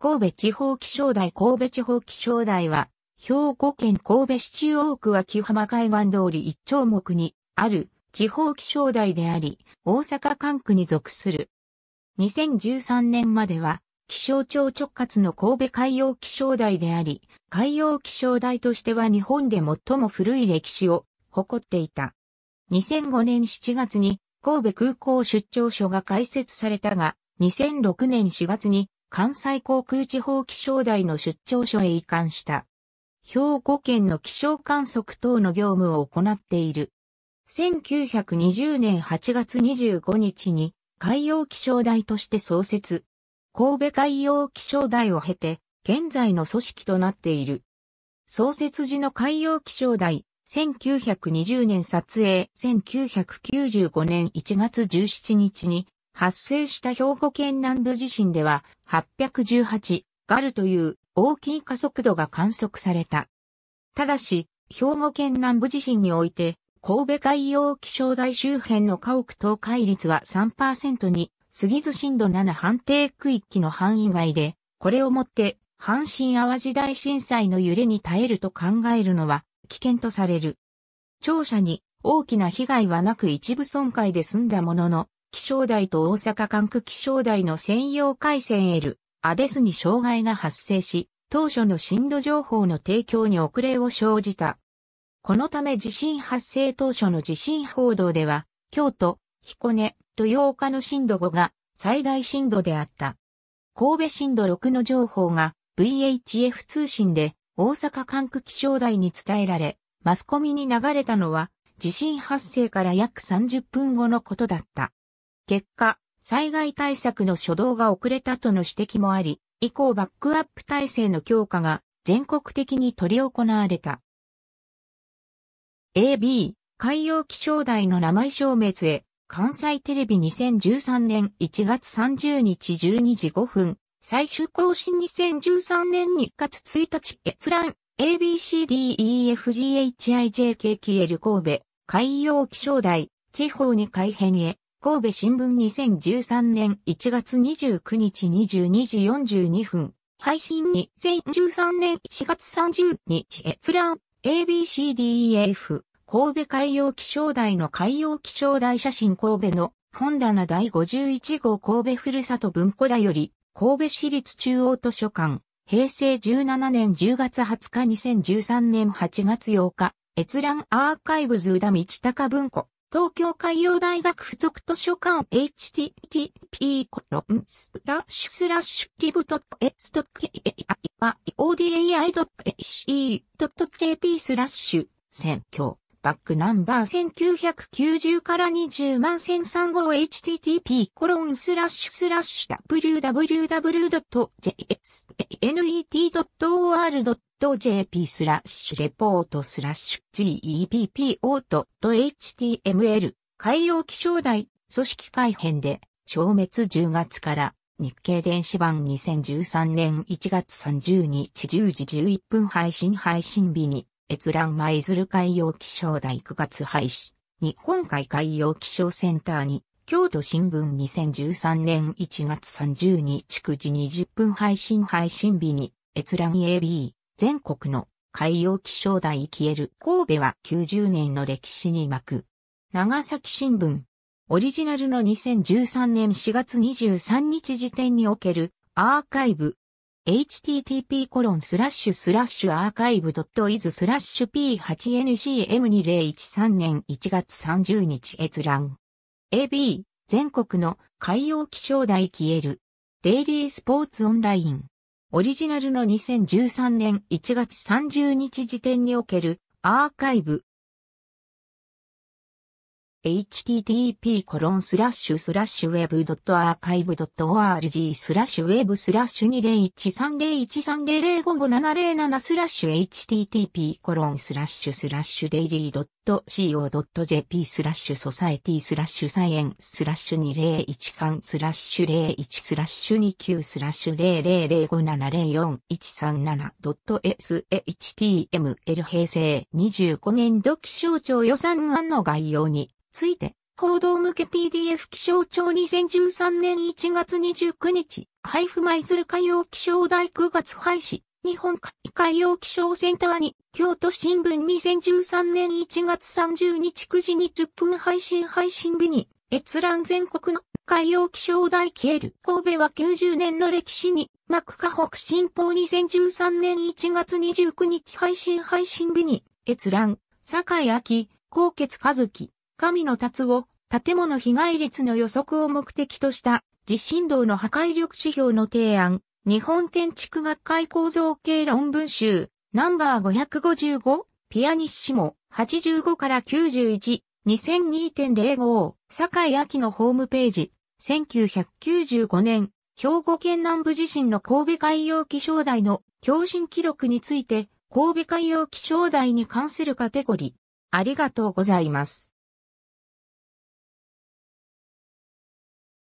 神戸地方気象台神戸地方気象台は、兵庫県神戸市中央区木浜海岸通り一丁目にある地方気象台であり、大阪管区に属する。2013年までは、気象庁直轄の神戸海洋気象台であり、海洋気象台としては日本で最も古い歴史を誇っていた。2005年7月に神戸空港出張所が開設されたが、2006年4月に関西航空地方気象台の出張所へ移管した。兵庫県の気象観測等の業務を行っている。1920年8月25日に海洋気象台として創設。神戸海洋気象台を経て、現在の組織となっている。創設時の海洋気象台、1920年撮影、1995年1月17日に発生した兵庫県南部地震では818ガルという大きい加速度が観測された。ただし、兵庫県南部地震において、神戸海洋気象台周辺の家屋倒壊率は3%に、杉津震度7判定区域の範囲外で、これをもって、阪神淡路大震災の揺れに耐えると考えるのは危険とされる。庁舎に大きな被害はなく一部損壊で済んだものの、気象台と大阪管区気象台の専用回線 L、アデスに障害が発生し、当初の震度情報の提供に遅れを生じた。このため地震発生当初の地震報道では、京都、彦根、豊岡の震度5が最大震度であった。神戸震度6の情報が VHF 通信で大阪管区気象台に伝えられ、マスコミに流れたのは地震発生から約30分後のことだった。結果、災害対策の初動が遅れたとの指摘もあり、以降バックアップ体制の強化が全国的に取り行われた。AB、海洋気象台の名前消滅へ、関西テレビ2013年1月30日12時5分、最終更新2013年2月1日閲覧、ABCDEFGHIJKKL 神戸、海洋気象台、地方に改変へ、神戸新聞2013年1月29日22時42分。配信2013年1月30日閲覧 ABCDEF 神戸海洋気象台の海洋気象台写真神戸の本棚第51号神戸ふるさと文庫だより神戸市立中央図書館平成17年10月20日2013年8月8日閲覧アーカイブズ宇田道高文庫東京海洋大学附属図書館 http コロンスラッシュスラッシュリブドットエスドットケアイ odai.se.jp スラッシュ選挙バックナンバー1990から20万1003号 http コロンスラッシュスラッシュ www.jsnet.or.jp .jp スラッシュレポートスラッシュ GEPPO.html 海洋気象台組織改編で消滅10月から日経電子版2013年1月30日10時11分配信配信日に閲覧舞鶴海洋気象台9月廃止日本海海洋気象センターに京都新聞2013年1月30日9時20分配信配信日に閲覧 AB 全国の海洋気象台消える神戸は90年の歴史に巻く。長崎新聞。オリジナルの2013年4月23日時点におけるアーカイブ。http コロンスラッシュスラッシュアーカイブドットスラッシュ p8ncm2013 年1月30日閲覧。AB 全国の海洋気象台消える。デイリースポーツオンライン。オリジナルの2013年1月30日時点におけるアーカイブ http://web.archive.org スラッシュウェブスラッシュ20130130055707スラッシュ http コロンスラッシュスラッシュデイリー .co.jp スラッシュソサエティスラッシュサイエンスラッシュ2013スラッシュ01スラッシュ29スラッシュ 0005704137137.shtml 平成25年度気象庁予算案の概要について、報道向け PDF 気象庁2013年1月29日、配布舞鶴海洋気象台9月廃止、日本海洋気象センターに、京都新聞2013年1月30日9時20分配信配信日に、閲覧全国の海洋気象台消える神戸は90年の歴史に、幕下北新報2013年1月29日配信配信日に、閲覧、坂井明、高潔和樹。神の達を建物被害率の予測を目的とした地震動の破壊力指標の提案、日本建築学会構造系論文集、ナンバー555、ピアニッシモ、85から91、2002.05、堺秋のホームページ、1995年、兵庫県南部地震の神戸海洋気象台の共振記録について、神戸海洋気象台に関するカテゴリー。ありがとうございます。